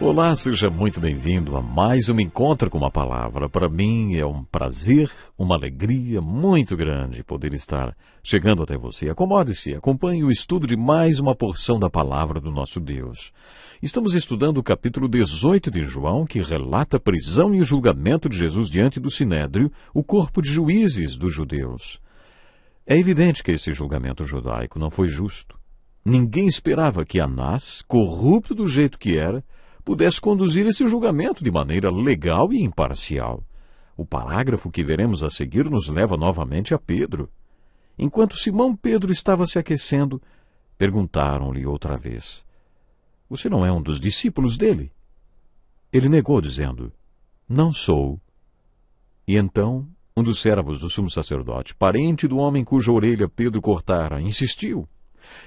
Olá, seja muito bem-vindo a mais um encontro com uma palavra. Para mim é um prazer, uma alegria muito grande poder estar chegando até você. Acomode-se, acompanhe o estudo de mais uma porção da palavra do nosso Deus. Estamos estudando o capítulo 18 de João, que relata a prisão e o julgamento de Jesus diante do Sinédrio, o corpo de juízes dos judeus. É evidente que esse julgamento judaico não foi justo. Ninguém esperava que Anás, corrupto do jeito que era, pudesse conduzir esse julgamento de maneira legal e imparcial. O parágrafo que veremos a seguir nos leva novamente a Pedro. Enquanto Simão Pedro estava se aquecendo, perguntaram-lhe outra vez: Você não é um dos discípulos dele? Ele negou, dizendo: Não sou. E então, um dos servos do sumo sacerdote, parente do homem cuja orelha Pedro cortara, insistiu: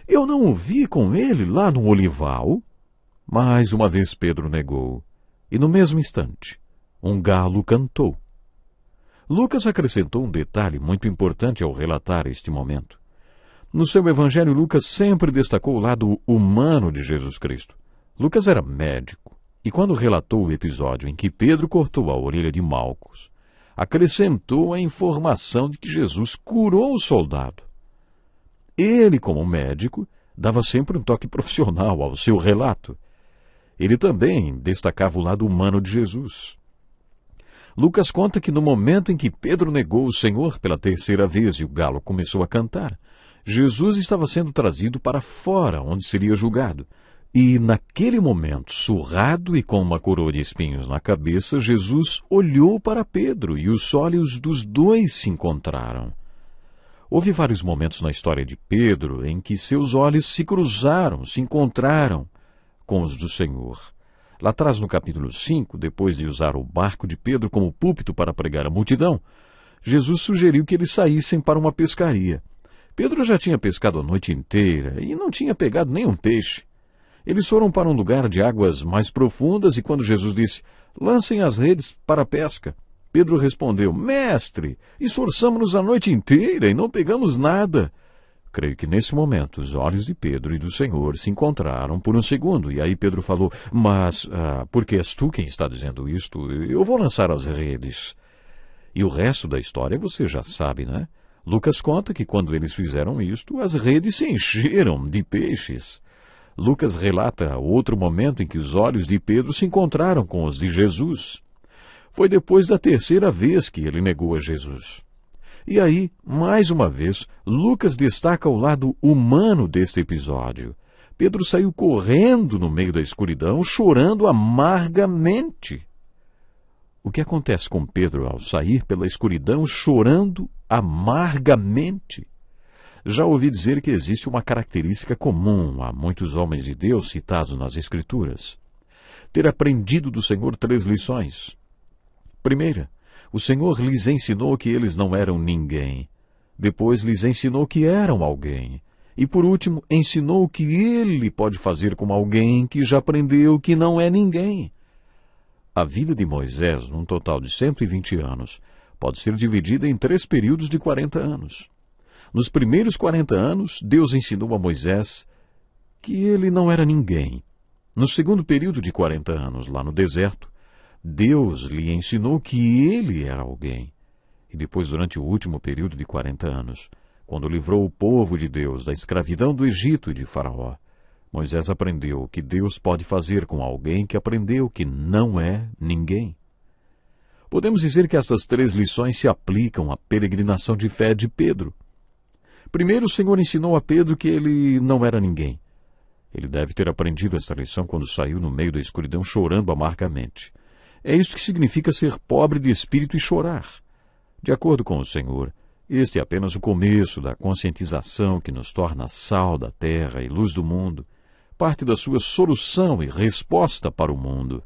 Eu não o vi com ele lá no olival? Mais uma vez Pedro negou, e no mesmo instante, um galo cantou. Lucas acrescentou um detalhe muito importante ao relatar este momento. No seu evangelho, Lucas sempre destacou o lado humano de Jesus Cristo. Lucas era médico, e quando relatou o episódio em que Pedro cortou a orelha de Malcos, acrescentou a informação de que Jesus curou o soldado. Ele, como médico, dava sempre um toque profissional ao seu relato ele também destacava o lado humano de Jesus. Lucas conta que no momento em que Pedro negou o Senhor pela terceira vez e o galo começou a cantar, Jesus estava sendo trazido para fora, onde seria julgado. E naquele momento, surrado e com uma coroa de espinhos na cabeça, Jesus olhou para Pedro e os olhos dos dois se encontraram. Houve vários momentos na história de Pedro em que seus olhos se cruzaram, se encontraram com os do Senhor. Lá atrás, no capítulo 5, depois de usar o barco de Pedro como púlpito para pregar a multidão, Jesus sugeriu que eles saíssem para uma pescaria. Pedro já tinha pescado a noite inteira e não tinha pegado nenhum peixe. Eles foram para um lugar de águas mais profundas e quando Jesus disse: "Lancem as redes para a pesca", Pedro respondeu: "Mestre, esforçamo-nos a noite inteira e não pegamos nada. Creio que nesse momento os olhos de Pedro e do Senhor se encontraram por um segundo. E aí Pedro falou: Mas ah, porque és tu quem está dizendo isto? Eu vou lançar as redes. E o resto da história você já sabe, né? Lucas conta que quando eles fizeram isto, as redes se encheram de peixes. Lucas relata outro momento em que os olhos de Pedro se encontraram com os de Jesus. Foi depois da terceira vez que ele negou a Jesus. E aí, mais uma vez, Lucas destaca o lado humano deste episódio. Pedro saiu correndo no meio da escuridão, chorando amargamente. O que acontece com Pedro ao sair pela escuridão chorando amargamente? Já ouvi dizer que existe uma característica comum a muitos homens de Deus citados nas Escrituras: ter aprendido do Senhor três lições. Primeira, o Senhor lhes ensinou que eles não eram ninguém. Depois lhes ensinou que eram alguém. E por último, ensinou o que ele pode fazer com alguém que já aprendeu que não é ninguém. A vida de Moisés, num total de 120 anos, pode ser dividida em três períodos de 40 anos. Nos primeiros 40 anos, Deus ensinou a Moisés que ele não era ninguém. No segundo período de 40 anos, lá no deserto, Deus lhe ensinou que ele era alguém. E depois, durante o último período de quarenta anos, quando livrou o povo de Deus da escravidão do Egito e de Faraó, Moisés aprendeu o que Deus pode fazer com alguém que aprendeu que não é ninguém. Podemos dizer que essas três lições se aplicam à peregrinação de fé de Pedro. Primeiro, o Senhor ensinou a Pedro que ele não era ninguém. Ele deve ter aprendido esta lição quando saiu no meio da escuridão chorando amargamente. É isso que significa ser pobre de espírito e chorar. De acordo com o Senhor, este é apenas o começo da conscientização que nos torna sal da terra e luz do mundo, parte da sua solução e resposta para o mundo.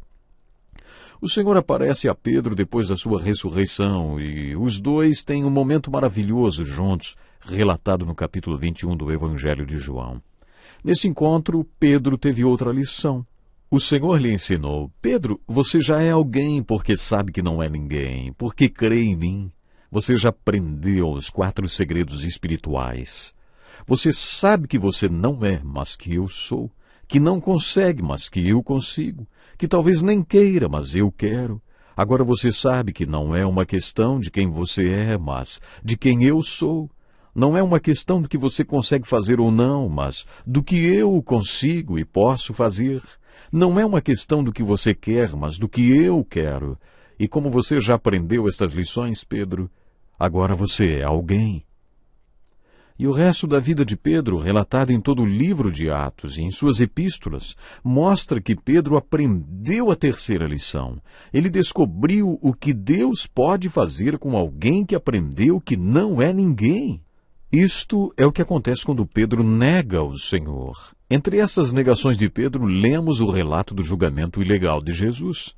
O Senhor aparece a Pedro depois da sua ressurreição e os dois têm um momento maravilhoso juntos, relatado no capítulo 21 do Evangelho de João. Nesse encontro, Pedro teve outra lição. O Senhor lhe ensinou: Pedro, você já é alguém porque sabe que não é ninguém, porque crê em mim. Você já aprendeu os quatro segredos espirituais. Você sabe que você não é, mas que eu sou. Que não consegue, mas que eu consigo. Que talvez nem queira, mas eu quero. Agora você sabe que não é uma questão de quem você é, mas de quem eu sou. Não é uma questão do que você consegue fazer ou não, mas do que eu consigo e posso fazer. Não é uma questão do que você quer, mas do que eu quero. E como você já aprendeu estas lições, Pedro, agora você é alguém. E o resto da vida de Pedro, relatado em todo o livro de Atos e em suas epístolas, mostra que Pedro aprendeu a terceira lição. Ele descobriu o que Deus pode fazer com alguém que aprendeu que não é ninguém. Isto é o que acontece quando Pedro nega o Senhor. Entre essas negações de Pedro, lemos o relato do julgamento ilegal de Jesus.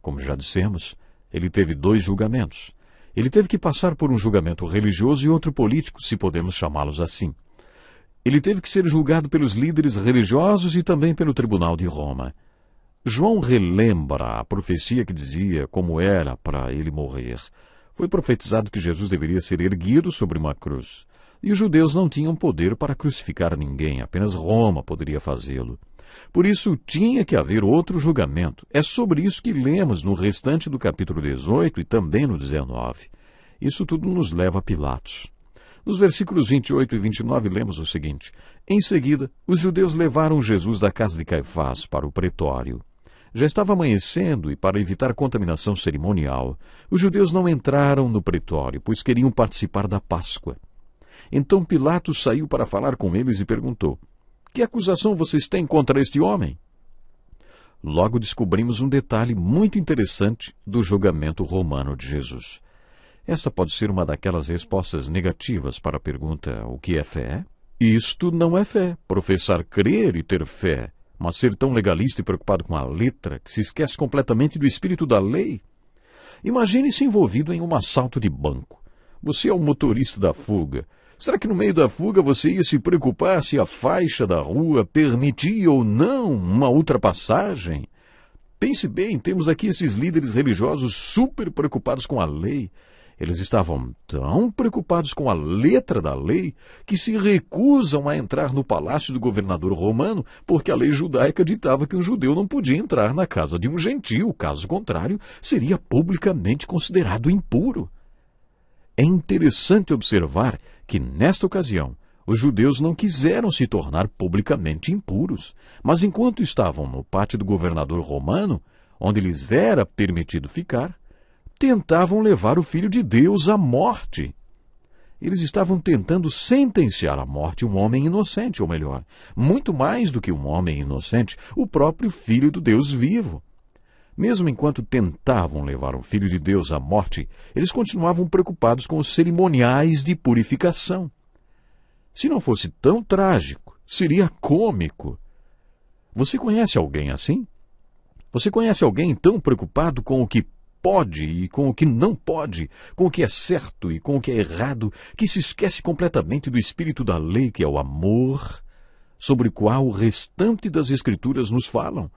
Como já dissemos, ele teve dois julgamentos. Ele teve que passar por um julgamento religioso e outro político, se podemos chamá-los assim. Ele teve que ser julgado pelos líderes religiosos e também pelo tribunal de Roma. João relembra a profecia que dizia como era para ele morrer foi profetizado que Jesus deveria ser erguido sobre uma cruz. E os judeus não tinham poder para crucificar ninguém, apenas Roma poderia fazê-lo. Por isso tinha que haver outro julgamento. É sobre isso que lemos no restante do capítulo 18 e também no 19. Isso tudo nos leva a Pilatos. Nos versículos 28 e 29 lemos o seguinte: Em seguida, os judeus levaram Jesus da casa de Caifás para o pretório. Já estava amanhecendo e, para evitar contaminação cerimonial, os judeus não entraram no pretório, pois queriam participar da Páscoa. Então Pilatos saiu para falar com eles e perguntou: Que acusação vocês têm contra este homem? Logo descobrimos um detalhe muito interessante do julgamento romano de Jesus. Essa pode ser uma daquelas respostas negativas para a pergunta: O que é fé? Isto não é fé. Professar crer e ter fé mas ser tão legalista e preocupado com a letra que se esquece completamente do espírito da lei. Imagine-se envolvido em um assalto de banco. Você é o motorista da fuga. Será que no meio da fuga você ia se preocupar se a faixa da rua permitia ou não uma ultrapassagem? Pense bem, temos aqui esses líderes religiosos super preocupados com a lei, eles estavam tão preocupados com a letra da lei que se recusam a entrar no palácio do governador romano, porque a lei judaica ditava que um judeu não podia entrar na casa de um gentio, caso contrário, seria publicamente considerado impuro. É interessante observar que, nesta ocasião, os judeus não quiseram se tornar publicamente impuros, mas enquanto estavam no pátio do governador romano, onde lhes era permitido ficar, tentavam levar o filho de Deus à morte. Eles estavam tentando sentenciar à morte um homem inocente, ou melhor, muito mais do que um homem inocente, o próprio filho do Deus vivo. Mesmo enquanto tentavam levar o filho de Deus à morte, eles continuavam preocupados com os cerimoniais de purificação. Se não fosse tão trágico, seria cômico. Você conhece alguém assim? Você conhece alguém tão preocupado com o que pode e com o que não pode, com o que é certo e com o que é errado, que se esquece completamente do espírito da lei, que é o amor, sobre o qual o restante das Escrituras nos falam.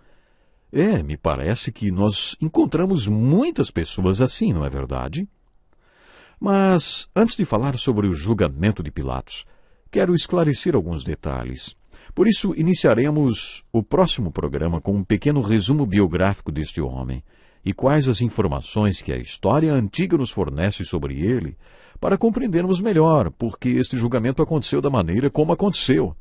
É, me parece que nós encontramos muitas pessoas assim, não é verdade? Mas, antes de falar sobre o julgamento de Pilatos, quero esclarecer alguns detalhes. Por isso, iniciaremos o próximo programa com um pequeno resumo biográfico deste homem e quais as informações que a história antiga nos fornece sobre ele, para compreendermos melhor por que este julgamento aconteceu da maneira como aconteceu.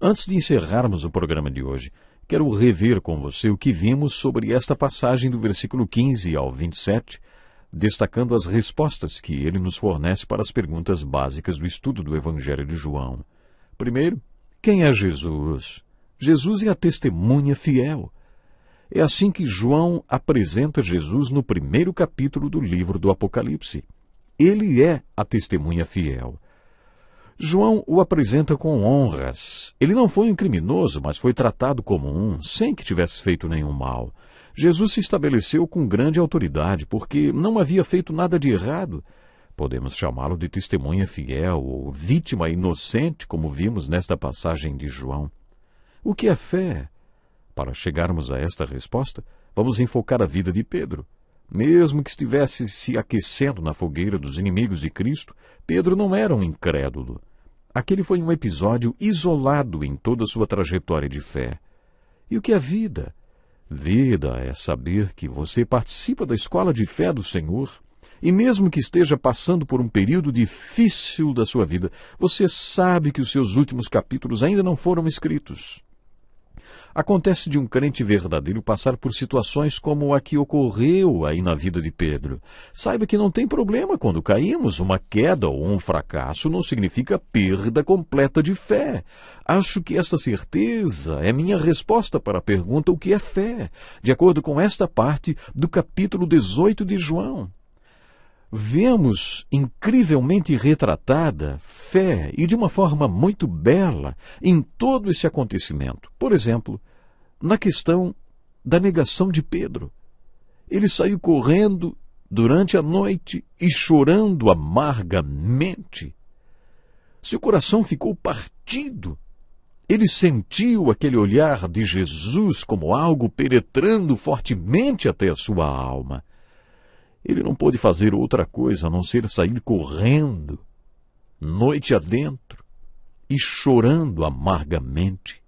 Antes de encerrarmos o programa de hoje, quero rever com você o que vimos sobre esta passagem do versículo 15 ao 27, destacando as respostas que ele nos fornece para as perguntas básicas do estudo do Evangelho de João. Primeiro, quem é Jesus? Jesus é a testemunha fiel é assim que João apresenta Jesus no primeiro capítulo do livro do Apocalipse. Ele é a testemunha fiel. João o apresenta com honras. Ele não foi um criminoso, mas foi tratado como um, sem que tivesse feito nenhum mal. Jesus se estabeleceu com grande autoridade, porque não havia feito nada de errado. Podemos chamá-lo de testemunha fiel ou vítima inocente, como vimos nesta passagem de João. O que é fé? Para chegarmos a esta resposta, vamos enfocar a vida de Pedro. Mesmo que estivesse se aquecendo na fogueira dos inimigos de Cristo, Pedro não era um incrédulo. Aquele foi um episódio isolado em toda sua trajetória de fé. E o que é vida? Vida é saber que você participa da escola de fé do Senhor e mesmo que esteja passando por um período difícil da sua vida, você sabe que os seus últimos capítulos ainda não foram escritos. Acontece de um crente verdadeiro passar por situações como a que ocorreu aí na vida de Pedro. Saiba que não tem problema quando caímos. Uma queda ou um fracasso não significa perda completa de fé. Acho que esta certeza é minha resposta para a pergunta o que é fé, de acordo com esta parte do capítulo 18 de João vemos incrivelmente retratada fé e de uma forma muito bela em todo esse acontecimento. Por exemplo, na questão da negação de Pedro. Ele saiu correndo durante a noite e chorando amargamente. Seu coração ficou partido. Ele sentiu aquele olhar de Jesus como algo penetrando fortemente até a sua alma. Ele não pôde fazer outra coisa a não ser sair correndo, noite adentro, e chorando amargamente.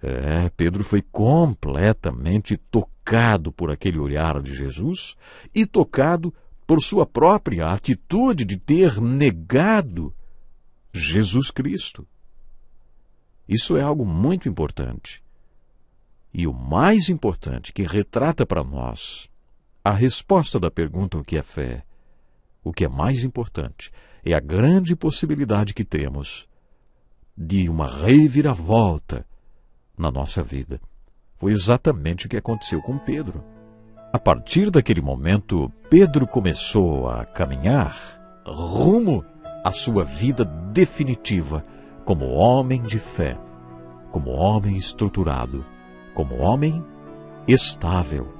É, Pedro foi completamente tocado por aquele olhar de Jesus e tocado por sua própria atitude de ter negado Jesus Cristo. Isso é algo muito importante. E o mais importante que retrata para nós a resposta da pergunta o que é fé, o que é mais importante, é a grande possibilidade que temos de uma reviravolta na nossa vida. Foi exatamente o que aconteceu com Pedro. A partir daquele momento, Pedro começou a caminhar rumo à sua vida definitiva como homem de fé, como homem estruturado, como homem estável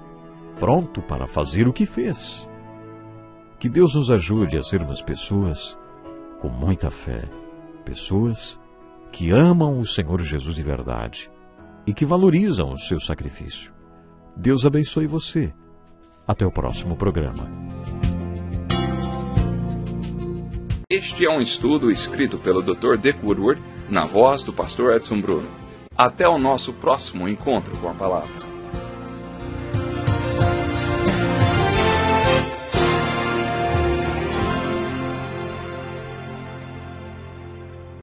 pronto para fazer o que fez. Que Deus nos ajude a sermos pessoas com muita fé, pessoas que amam o Senhor Jesus de verdade e que valorizam o seu sacrifício. Deus abençoe você. Até o próximo programa. Este é um estudo escrito pelo Dr. Dick Woodward, na voz do pastor Edson Bruno. Até o nosso próximo encontro com a palavra.